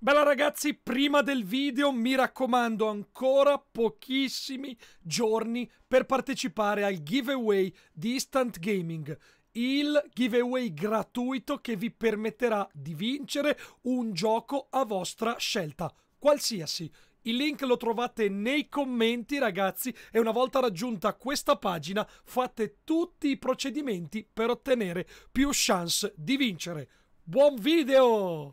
Bella ragazzi, prima del video mi raccomando ancora pochissimi giorni per partecipare al giveaway di Instant Gaming il giveaway gratuito che vi permetterà di vincere un gioco a vostra scelta, qualsiasi. Il link lo trovate nei commenti ragazzi e una volta raggiunta questa pagina fate tutti i procedimenti per ottenere più chance di vincere. Buon video!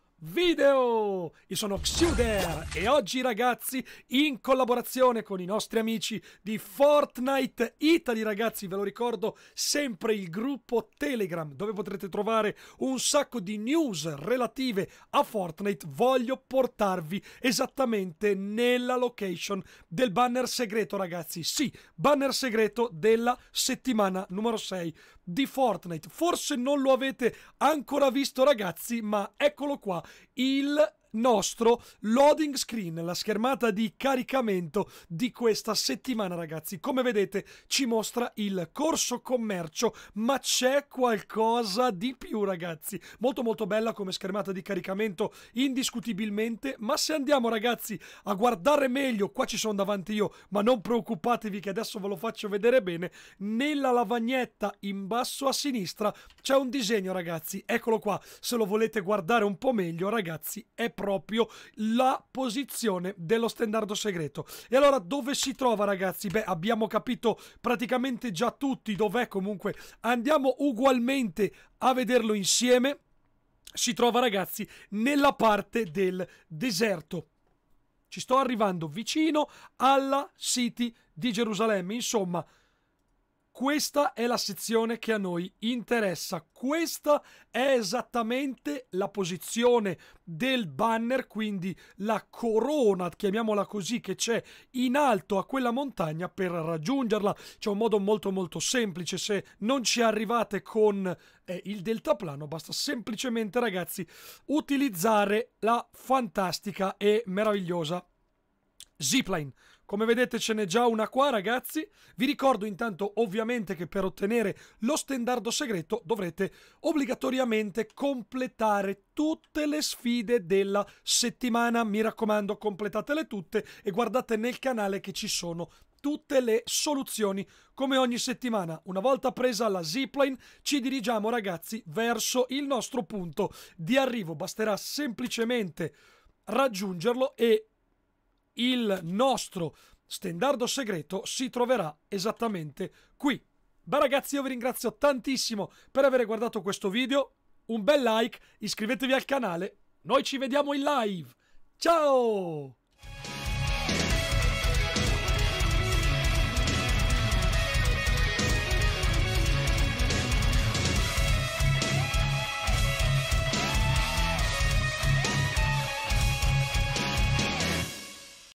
video! Io sono Xuder e oggi ragazzi in collaborazione con i nostri amici di Fortnite Italy ragazzi ve lo ricordo sempre il gruppo Telegram dove potrete trovare un sacco di news relative a Fortnite voglio portarvi esattamente nella location del banner segreto ragazzi sì banner segreto della settimana numero 6 di Fortnite forse non lo avete ancora visto ragazzi ma eccolo qua il nostro loading screen, la schermata di caricamento di questa settimana ragazzi. Come vedete ci mostra il corso commercio, ma c'è qualcosa di più ragazzi. Molto molto bella come schermata di caricamento indiscutibilmente, ma se andiamo ragazzi a guardare meglio, qua ci sono davanti io, ma non preoccupatevi che adesso ve lo faccio vedere bene, nella lavagnetta in basso a sinistra c'è un disegno ragazzi, eccolo qua, se lo volete guardare un po' meglio ragazzi è proprio la posizione dello stendardo segreto. E allora dove si trova ragazzi? Beh abbiamo capito praticamente già tutti dov'è comunque. Andiamo ugualmente a vederlo insieme. Si trova ragazzi nella parte del deserto. Ci sto arrivando vicino alla City di Gerusalemme. Insomma, questa è la sezione che a noi interessa, questa è esattamente la posizione del banner, quindi la corona, chiamiamola così, che c'è in alto a quella montagna per raggiungerla. C'è un modo molto molto semplice, se non ci arrivate con eh, il deltaplano basta semplicemente ragazzi utilizzare la fantastica e meravigliosa Zipline. Come vedete ce n'è già una qua ragazzi, vi ricordo intanto ovviamente che per ottenere lo stendardo segreto dovrete obbligatoriamente completare tutte le sfide della settimana, mi raccomando completatele tutte e guardate nel canale che ci sono tutte le soluzioni. Come ogni settimana, una volta presa la zipline, ci dirigiamo ragazzi verso il nostro punto di arrivo. Basterà semplicemente raggiungerlo e il nostro stendardo segreto si troverà esattamente qui. Beh ragazzi io vi ringrazio tantissimo per aver guardato questo video, un bel like, iscrivetevi al canale, noi ci vediamo in live, ciao!